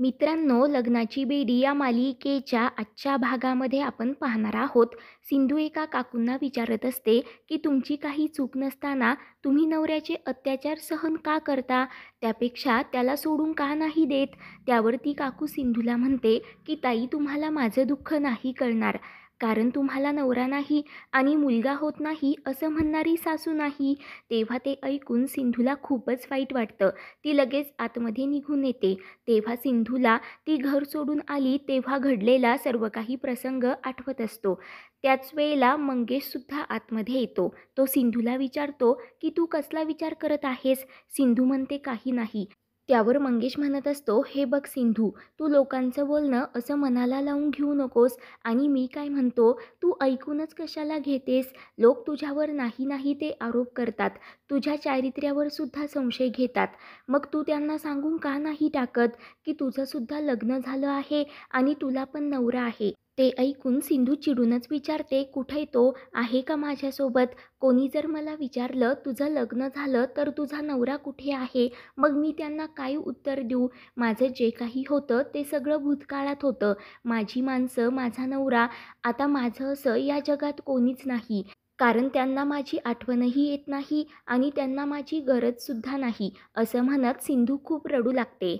मित्रांनो लग्नाची बेडी या मालिकेच्या आजच्या भागामध्ये आपण पाहणार आहोत सिंधू एका काकूंना विचारत असते की तुमची काही चूक नसताना तुम्ही नवऱ्याचे अत्याचार सहन का करता त्यापेक्षा त्याला सोडून का नाही देत त्यावर ती काकू सिंधूला म्हणते की ताई तुम्हाला माझं दुःख नाही कळणार कारण तुम्हाला नवरा नाही आणि मुलगा होत नाही असं म्हणणारी सासू नाही तेव्हा ते ऐकून सिंधूला खूपच वाईट वाटतं ती लगेच आतमध्ये निघून येते तेव्हा सिंधूला ती घर सोडून आली तेव्हा घडलेला सर्व काही प्रसंग आठवत असतो त्याच वेळेला मंगेशसुद्धा आतमध्ये येतो तो सिंधूला विचारतो की तू कसला विचार करत आहेस सिंधू म्हणते काही नाही त्यावर मंगेश म्हणत असतो हे बघ सिंधू तू लोकांचं बोलणं असं मनाला लावून घेऊ नकोस आणि मी काय म्हणतो तू ऐकूनच कशाला घेतेस लोक तुझ्यावर नाही नाही ते आरोप करतात तुझ्या चारित्र्यावर सुद्धा संशय घेतात मग तू त्यांना सांगून का नाही टाकत की तुझंसुद्धा लग्न झालं आहे आणि तुला पण नवरा आहे ते ऐकून सिंधू चिडूनच विचारते कुठे तो आहे का माझ्यासोबत कोणी जर मला विचारलं तुझं लग्न झालं तर तुझा नवरा कुठे आहे मग मी त्यांना काय उत्तर देऊ माझं जे काही होतं ते सगळं भूतकाळात होतं माझी माणसं माझा नवरा आता माझं असं या जगात कोणीच नाही कारण त्यांना माझी आठवणही येत नाही आणि त्यांना माझी गरजसुद्धा नाही असं म्हणत सिंधू खूप रडू लागते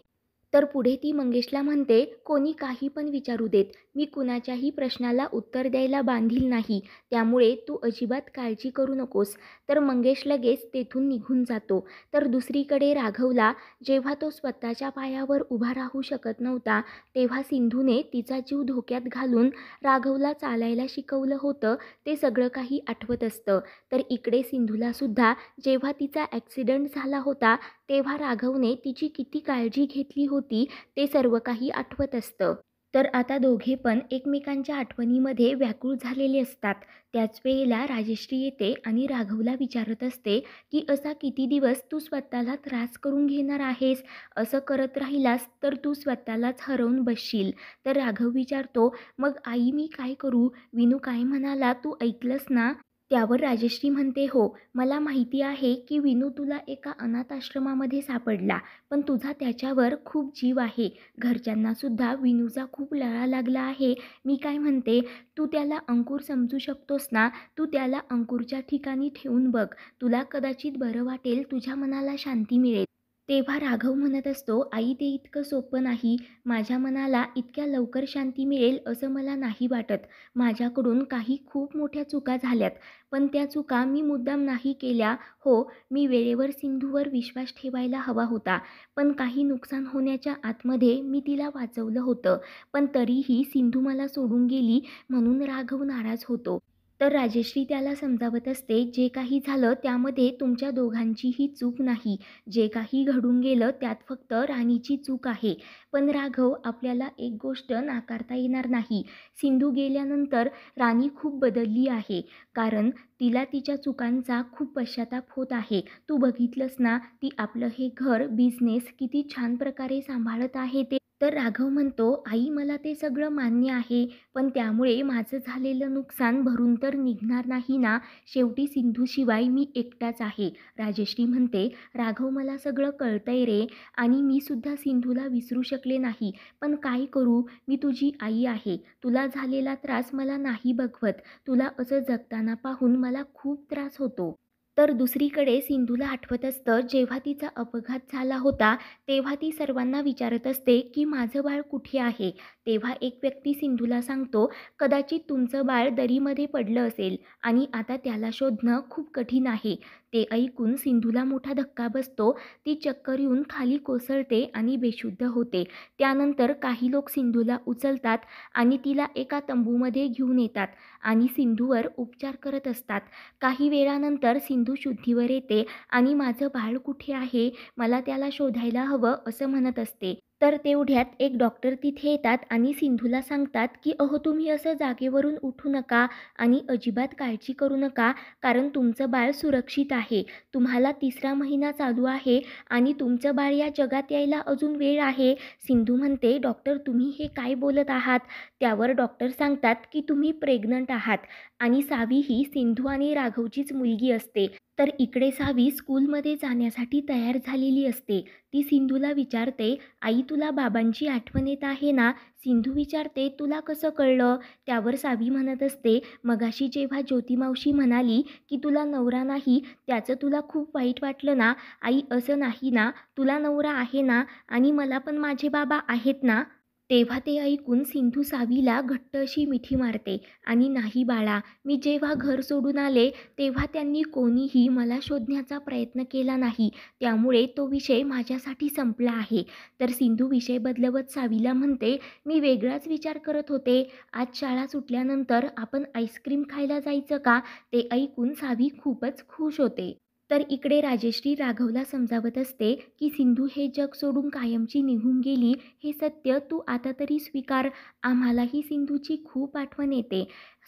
तर पुढे ती मंगेशला म्हणते कोणी काही पण विचारू देत मी कुणाच्याही प्रश्नाला उत्तर द्यायला बांधील नाही त्यामुळे तू अजिबात काळजी करू नकोस तर मंगेश लगेच तेथून निघून जातो तर दुसरीकडे राघवला जेव्हा तो स्वतःच्या पायावर उभा राहू शकत नव्हता तेव्हा सिंधूने तिचा जीव धोक्यात घालून राघवला चालायला शिकवलं होतं ते सगळं काही आठवत असतं तर इकडे सिंधूलासुद्धा जेव्हा तिचा ॲक्सिडेंट झाला होता तेव्हा राघवने तिची किती काळजी घेतली होती ते सर्व काही आठवत असतं तर आता दोघे पण एकमेकांच्या आठवणीमध्ये व्याकुळ झालेले असतात त्याच वेळेला राजश्री येते आणि राघवला विचारत असते की असा किती दिवस तू स्वतःला त्रास करून घेणार आहेस असं करत राहिलास तर तू स्वतःलाच हरवून बसशील तर राघव विचारतो मग आई मी काय करू विनू काय म्हणाला तू ऐकलंस ना त्यावर राजश्री म्हणते हो मला माहिती आहे की विनू तुला एका अनाथ आश्रमामध्ये सापडला पण तुझा त्याच्यावर खूप जीव आहे घरच्यांनासुद्धा विनूचा खूप लळा लागला आहे मी काय म्हणते तू त्याला अंकुर समजू शकतोस ना तू त्याला अंकुरच्या ठिकाणी ठेवून बघ तुला कदाचित बरं वाटेल तुझ्या मनाला शांती मिळेल तेव्हा राघव म्हणत असतो आई ते इतकं सोपं नाही माझ्या मनाला इतक्या लवकर शांती मिळेल असं मला नाही वाटत माझ्याकडून काही खूप मोठ्या चुका झाल्यात पण त्या चुका मी मुद्दाम नाही केल्या हो मी वेळेवर सिंधूवर विश्वास ठेवायला हवा होता पण काही नुकसान होण्याच्या आतमध्ये मी तिला वाचवलं होतं पण तरीही सिंधू मला सोडून गेली म्हणून राघव नाराज होतो तर राजेश्री त्याला समजावत असते जे काही झालं त्यामध्ये तुमच्या दोघांचीही चूक नाही जे काही घडून गेलं त्यात फक्त राणीची चूक आहे पण राघव आपल्याला एक गोष्ट नाकारता येणार नाही सिंधू गेल्यानंतर राणी खूप बदलली आहे कारण तिला तिच्या चुकांचा खूप पश्चाताप होत आहे तू बघितलंस ना ती आपलं हे घर बिझनेस किती छान प्रकारे सांभाळत आहे ते तर राघव म्हणतो आई मला ते सगळं मान्य आहे पण त्यामुळे माझं झालेलं नुकसान भरून तर निघणार नाही ना शेवटी सिंधूशिवाय मी एकटाच आहे राजेश्री म्हणते राघव मला सगळं कळतंय रे आणि मी सुद्धा सिंधूला विसरू शकले नाही पण काय करू मी तुझी आई आहे तुला झालेला त्रास मला नाही बघवत तुला असं जगताना पाहून मला खूप त्रास होतो तर दुसरीकडे सिंधूला आठवत असतं जेव्हा तिचा अपघात झाला होता तेव्हा ती सर्वांना विचारत असते की माझं बाळ कुठे आहे तेव्हा एक व्यक्ती सिंधूला सांगतो कदाचित तुमचं बाळ दरीमध्ये पडलं असेल आणि आता त्याला शोधणं खूप कठीण आहे ते ऐकून सिंधूला मोठा धक्का बसतो ती चक्कर येऊन खाली कोसळते आणि बेशुद्ध होते त्यानंतर काही लोक सिंधूला उचलतात आणि तिला एका तंबूमध्ये घेऊन येतात आणि सिंधूवर उपचार करत असतात काही वेळानंतर सिंधू शुद्धीवर येते आणि माझं बाळ कुठे आहे मला त्याला शोधायला हवं असं म्हणत असते तर तेवढ्यात एक डॉक्टर तिथे येतात आणि सिंधूला सांगतात की अहो तुम्ही असं जागेवरून उठू नका आणि अजिबात काळजी करू नका कारण तुमचं बाळ सुरक्षित आहे आहे तुम्हाला तिसरा महिना चालू आहे आणि तुमचं बाळ या जगात यायला अजून वेळ आहे सिंधू म्हणते डॉक्टर तुम्ही हे काय बोलत आहात त्यावर डॉक्टर सांगतात की तुम्ही प्रेग्नंट आहात आणि सावी ही सिंधू आणि राघवचीच मुलगी असते तर इकडे सावी स्कूलमध्ये जाण्यासाठी तयार झालेली असते ती सिंधूला विचारते आई तुला बाबांची आठवण येत आहे ना सिंधू विचारते तुला कसं कळलं त्यावर सावी म्हणत असते मगाशी जेव्हा ज्योतिमावशी म्हणाली की तुला नवरा नाही त्याचं तुला खूप वाईट वाटलं ना आई असं नाही ना तुला नवरा आहे ना आणि मला पण माझे बाबा आहेत ना तेव्हा ते ऐकून सिंधू सावीला घट्ट अशी मिठी मारते आणि नाही बाळा मी जेव्हा घर सोडून आले तेव्हा त्यांनी कोणीही मला शोधण्याचा प्रयत्न केला नाही त्यामुळे तो विषय माझ्यासाठी संपला आहे तर सिंधू विषय बदलवत सावीला म्हणते मी वेगळाच विचार करत होते आज शाळा सुटल्यानंतर आपण आईस्क्रीम खायला जायचं का ते ऐकून सावी खूपच खुश होते तर इकडे राजेश्री राघवला समजावत असते की सिंधू हे जग सोडून कायमची निघून गेली हे सत्य तू आता तरी स्वीकार आम्हालाही सिंधूची खूप आठवण येते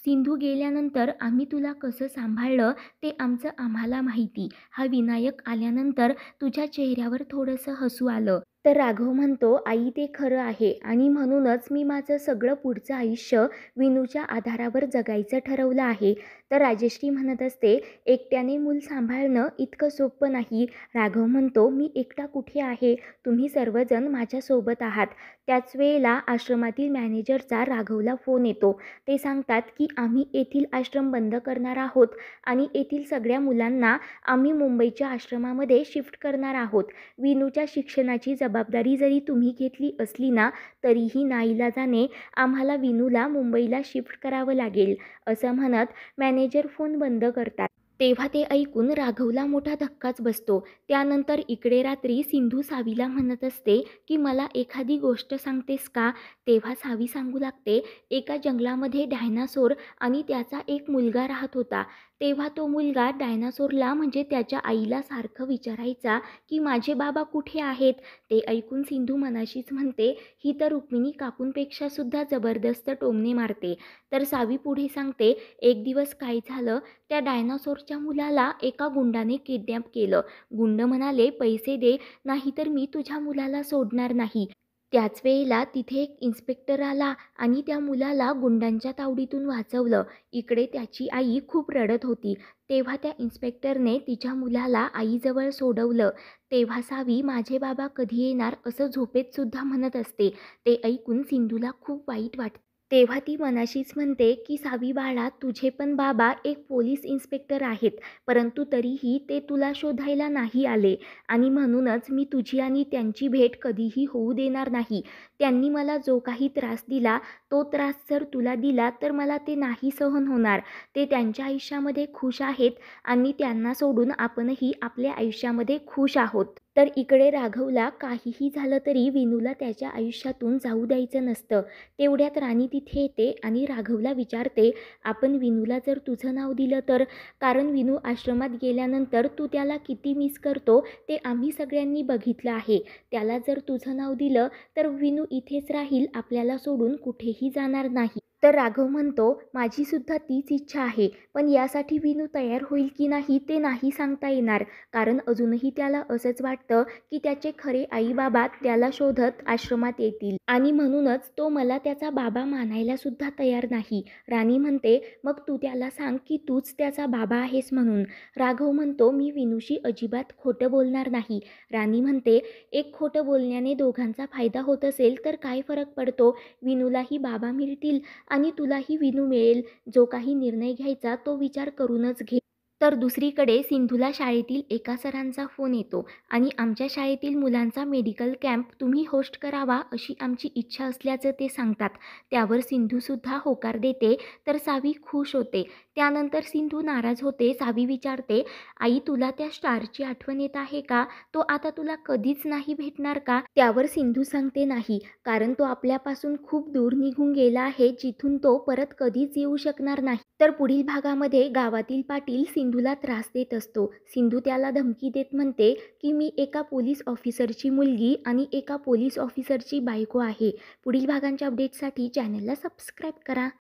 सिंधू गेल्यानंतर आम्ही तुला कसं सांभाळलं ते आमचं आम्हाला माहिती हा विनायक आल्यानंतर तुझ्या चेहऱ्यावर थोडंसं हसू आलं तर राघव म्हणतो आई ते खरं आहे आणि म्हणूनच मी माझं सगळं पुढचं आयुष्य विनूच्या आधारावर जगायचं ठरवलं आहे तर राजेश्री म्हणत असते एकट्याने मूल सांभाळणं इतकं सोपं नाही राघव म्हणतो मी एकटा कुठे आहे तुम्ही सर्वजण माझ्यासोबत आहात त्याच वेळेला आश्रमातील मॅनेजरचा राघवला फोन येतो ते सांगतात की आम्ही येथील आश्रम बंद करणार आहोत आणि येथील सगळ्या मुलांना आम्ही मुंबईच्या आश्रमामध्ये शिफ्ट करणार आहोत विनूच्या शिक्षणाची जबाबदारी जरी तुम्ही घेतली असली ना तरीही नाईलाजाने आम्हाला विनूला मुंबईला शिफ्ट करावं लागेल असं म्हणत मॅने मॅनेजर फोन बंद करतात तेव्हा ते ऐकून राघवला मोठा धक्काच बसतो त्यानंतर इकडे रात्री सिंधू सावीला म्हणत असते की मला एखादी गोष्ट सांगतेस का तेव्हा सावी सांगू लागते एका जंगलामध्ये डायनासोर आणि त्याचा एक मुलगा राहत होता तेव्हा तो मुलगा डायनासोरला म्हणजे त्याच्या आईला सारखं विचारायचा की माझे बाबा कुठे आहेत ते ऐकून सिंधू मनाशीच म्हणते ही तर रुक्मिणी काकूंपेक्षा सुद्धा जबरदस्त टोमणे मारते तर सावी पुढे सांगते एक दिवस काय झालं त्या डायनासोरच्या मुलाला एका गुंडाने किडनॅप केलं गुंड म्हणाले पैसे दे नाहीतर मी तुझ्या मुलाला सोडणार नाही त्याच वेळेला तिथे एक इन्स्पेक्टर आला आणि त्या मुलाला गुंडांच्या तावडीतून वाचवलं इकडे त्याची आई खूप रडत होती तेव्हा त्या इन्स्पेक्टरने तिच्या मुलाला आईजवळ सोडवलं तेव्हा सावी माझे बाबा कधी येणार असं झोपेतसुद्धा म्हणत असते ते ऐकून सिंधूला खूप वाईट वाटतं तेव्हा ती मनाशीच म्हणते की सावी बाळा तुझे पण बाबा एक पोलीस इन्स्पेक्टर आहेत परंतु तरीही ते तुला शोधायला नाही आले आणि म्हणूनच मी तुझी आणि त्यांची भेट कधीही होऊ देणार नाही त्यांनी मला जो काही त्रास दिला तो त्रास जर तुला दिला तर मला ते नाही सहन होणार ते त्यांच्या आयुष्यामध्ये खुश आहेत आणि त्यांना सोडून आपणही आपल्या आयुष्यामध्ये खुश आहोत तर इकडे राघवला काहीही झालं तरी विनूला त्याच्या आयुष्यातून जाऊ द्यायचं नसतं तेवढ्यात राणी तिथे येते आणि राघवला विचारते आपण विनूला जर तुझं नाव दिलं तर कारण विनू आश्रमात गेल्यानंतर तू त्याला किती मिस करतो ते आम्ही सगळ्यांनी बघितलं आहे त्याला जर तुझं नाव दिलं तर विनू इथेच राहील आपल्याला सोडून कुठेही जाणार नाही तर राघव म्हणतो माझीसुद्धा तीच इच्छा आहे पण यासाठी विनू तयार होईल की नाही ते नाही सांगता येणार कारण अजूनही त्याला असंच वाटतं की त्याचे खरे आई बाबा त्याला शोधत आश्रमात येतील आणि म्हणूनच तो मला त्याचा बाबा मानायला सुद्धा तयार नाही राणी म्हणते मग तू त्याला सांग की तूच त्याचा बाबा आहेस म्हणून राघव म्हणतो मी विनूशी अजिबात खोटं बोलणार नाही राणी म्हणते एक खोटं बोलण्याने दोघांचा फायदा होत असेल तर काय फरक पडतो विनूलाही बाबा मिळतील आणि तुलाही विनू मिळेल जो काही निर्णय घ्यायचा तो विचार करूनच घे तर दुसरीकडे सिंधूला शाळेतील एका सरांचा फोन येतो आणि आमच्या शाळेतील मुलांचा मेडिकल कॅम्प तुम्ही होस्ट करावा अशी आमची इच्छा असल्याचं ते सांगतात त्यावर सिंधूसुद्धा होकार देते तर सावी खुश होते त्यानंतर सिंधू नाराज होते सावी विचारते आई तुला त्या स्टारची आठवण येत आहे का तो आता तुला कधीच नाही भेटणार का त्यावर सिंधू सांगते नाही कारण तो आपल्यापासून खूप दूर निघून गेला आहे जिथून तो परत कधीच येऊ शकणार नाही तर पुढील भागामध्ये गावातील पाटील सिंधूला त्रास देत असतो सिंधू त्याला धमकी देत म्हणते की मी एका पोलीस ऑफिसरची मुलगी आणि एका पोलीस ऑफिसरची बायको आहे पुढील भागांच्या अपडेटसाठी चॅनलला सबस्क्राईब करा